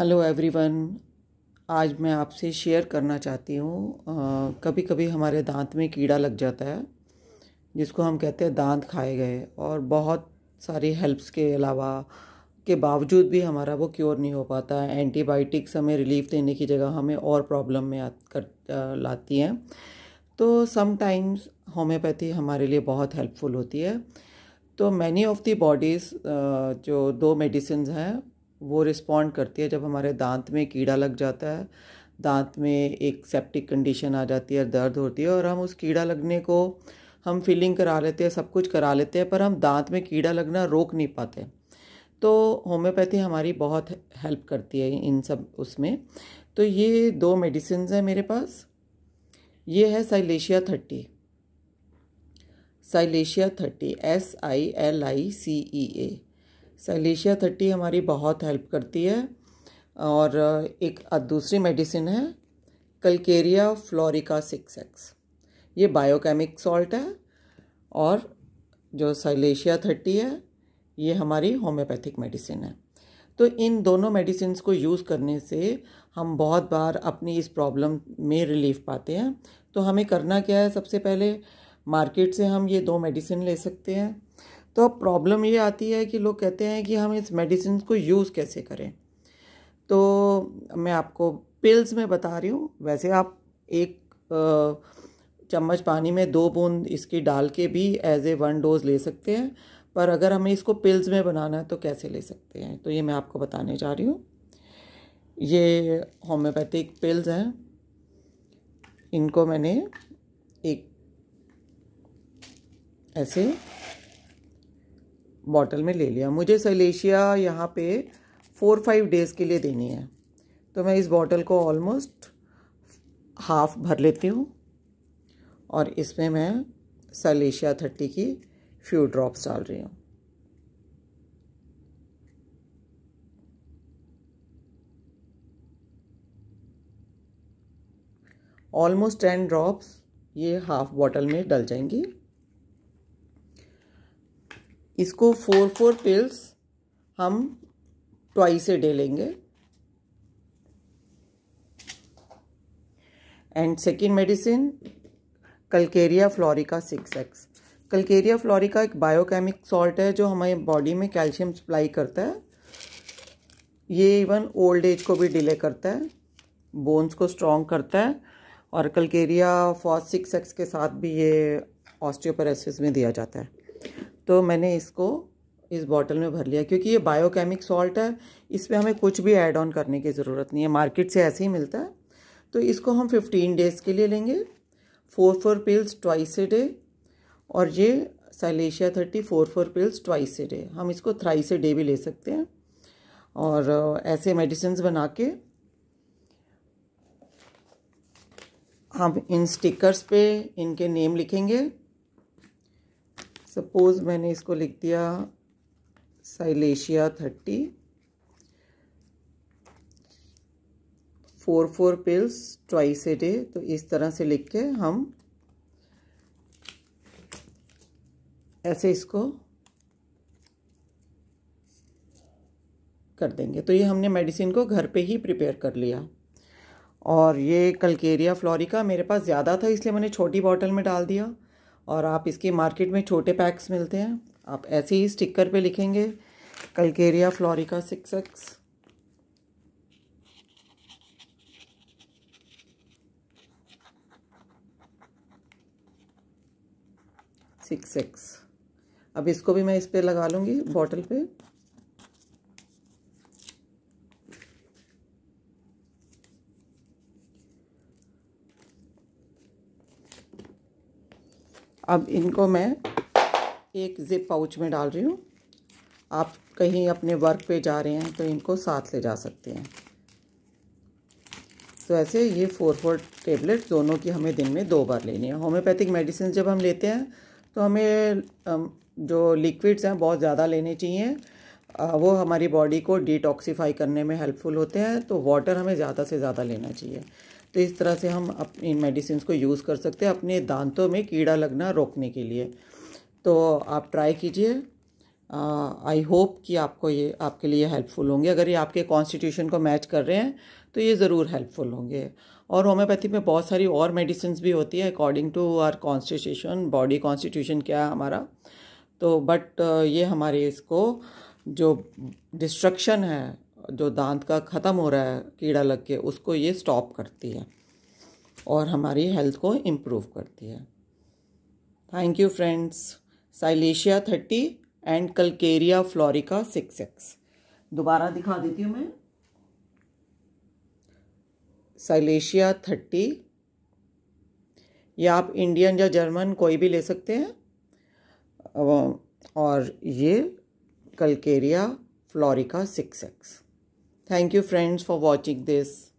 Hello everyone आज मैं आपसे शेयर करना चाहती हूँ कभी कभी हमारे दांत में कीड़ा लग जाता है जिसको हम कहते हैं दांत खाए गए और बहुत सारी हेल्प्स के अलावा के बावजूद भी हमारा वो क्योर नहीं हो पाता है एंटीबायोटिक्स हमें रिलीफ देने की जगह हमें और प्रॉब्लम में आ, कर लाती हैं तो समटाइम्स होम्योपैथी हमारे लिए बहुत हेल्पफुल होती है तो मैनी ऑफ़ दी बॉडीज़ जो दो मेडिसिन हैं वो रिस्पॉन्ड करती है जब हमारे दांत में कीड़ा लग जाता है दांत में एक सेप्टिक कंडीशन आ जाती है दर्द होती है और हम उस कीड़ा लगने को हम फिलिंग करा लेते हैं सब कुछ करा लेते हैं पर हम दांत में कीड़ा लगना रोक नहीं पाते तो होम्योपैथी हमारी बहुत हेल्प करती है इन सब उसमें तो ये दो मेडिसिन हैं मेरे पास ये है silicea thirty silicea thirty S I L I C E A silicea thirty हमारी बहुत हेल्प करती है और एक दूसरी मेडिसिन है कलकेरिया फ्लोरिका सिक्स एक्स ये बायोकेमिक सॉल्ट है और जो सैलेशिया थर्टी है ये हमारी होम्योपैथिक मेडिसिन है तो इन दोनों मेडिसिन को यूज़ करने से हम बहुत बार अपनी इस प्रॉब्लम में रिलीफ पाते हैं तो हमें करना क्या है सबसे पहले मार्केट से हम ये दो मेडिसिन ले सकते हैं तो अब प्रॉब्लम ये आती है कि लोग कहते हैं कि हम इस मेडिसिन को यूज़ कैसे करें तो मैं आपको पिल्स में बता रही हूँ वैसे आप एक चम्मच पानी में दो बूंद इसकी डाल के भी एज ए वन डोज ले सकते हैं पर अगर हमें इसको पिल्स में बनाना है तो कैसे ले सकते हैं तो ये मैं आपको बताने जा रही हूँ ये होम्योपैथिक पिल्स हैं इनको मैंने एक ऐसे बॉटल में ले लिया मुझे सलेशिया यहाँ पे फोर फाइव डेज़ के लिए देनी है तो मैं इस बॉटल को ऑलमोस्ट हाफ भर लेती हूँ और इसमें मैं सलेशिया थर्टी की फ्यू ड्रॉप्स डाल रही हूँ ऑलमोस्ट टेन ड्रॉप्स ये हाफ बॉटल में डल जाएंगी इसको फोर फोर पिल्स हम ट्वाइस से डे लेंगे and second medicine calcarea fluorica six X calcarea fluorica एक बायोकेमिक सॉल्ट है जो हमारे बॉडी में कैल्शियम सप्लाई करता है ये इवन ओल्ड एज को भी डिले करता है बोन्स को स्ट्रॉन्ग करता है और कलकेरिया फॉस सिक्स एक्स के साथ भी ये ऑस्टियोपेरेसिस में दिया जाता है तो मैंने इसको इस बॉटल में भर लिया क्योंकि ये बायोकेमिक सॉल्ट है इस पर हमें कुछ भी ऐड ऑन करने की ज़रूरत नहीं है मार्केट से ऐसे ही मिलता है तो इसको हम फिफ्टीन डेज़ के लिए लेंगे four four pills twice a day और ये silicea thirty four four pills twice a day हम इसको थ्राइस ए डे भी ले सकते हैं और uh, ऐसे मेडिसिन बना के हम इन स्टिकर्स पे इनके नेम लिखेंगे सपोज़ मैंने इसको लिख दिया silicea thirty four four pills twice a day तो इस तरह से लिख के हम ऐसे इसको कर देंगे तो ये हमने मेडिसिन को घर पे ही प्रिपेयर कर लिया और ये कलकेरिया फ्लोरिका मेरे पास ज़्यादा था इसलिए मैंने छोटी बॉटल में डाल दिया और आप इसके मार्केट में छोटे पैक्स मिलते हैं आप ऐसे ही स्टिकर पे लिखेंगे calcarea fluorica six X six X अब इसको भी मैं इस पर लगा लूँगी बॉटल पे अब इनको मैं एक ज़िप पाउच में डाल रही हूँ आप कहीं अपने वर्क पे जा रहे हैं तो इनको साथ ले जा सकते हैं तो ऐसे ये फोर फोर टेबलेट दोनों की हमें दिन में दो बार लेनी है होम्योपैथिक मेडिसिन जब हम लेते हैं तो हमें जो लिक्विड्स हैं बहुत ज़्यादा लेने चाहिए वो हमारी बॉडी को डिटॉक्सीफाई करने में हेल्पफुल होते हैं तो वाटर हमें ज़्यादा से ज़्यादा लेना चाहिए तो इस तरह से हम इन मेडिसिन को यूज़ कर सकते हैं अपने दांतों में कीड़ा लगना रोकने के लिए तो आप ट्राई कीजिए आई होप कि आपको ये आपके लिए हेल्पफुल होंगे अगर ये आपके कॉन्स्टिट्यूशन को मैच कर रहे हैं तो ये ज़रूर हेल्पफुल होंगे और होम्योपैथी में बहुत सारी और मेडिसिन भी होती है according to our constitution body constitution क्या है हमारा तो बट ये हमारे इसको जो डिस्ट्रक्शन है जो दांत का ख़त्म हो रहा है कीड़ा लग के उसको ये स्टॉप करती है और हमारी हेल्थ को इम्प्रूव करती है thank you friends silicea thirty and calcarea fluorica six X दोबारा दिखा देती हूँ मैं साइलेशिया थर्टी या आप इंडियन या जर्मन कोई भी ले सकते हैं और ये calcarea fluorica six X Thank you friends for watching this.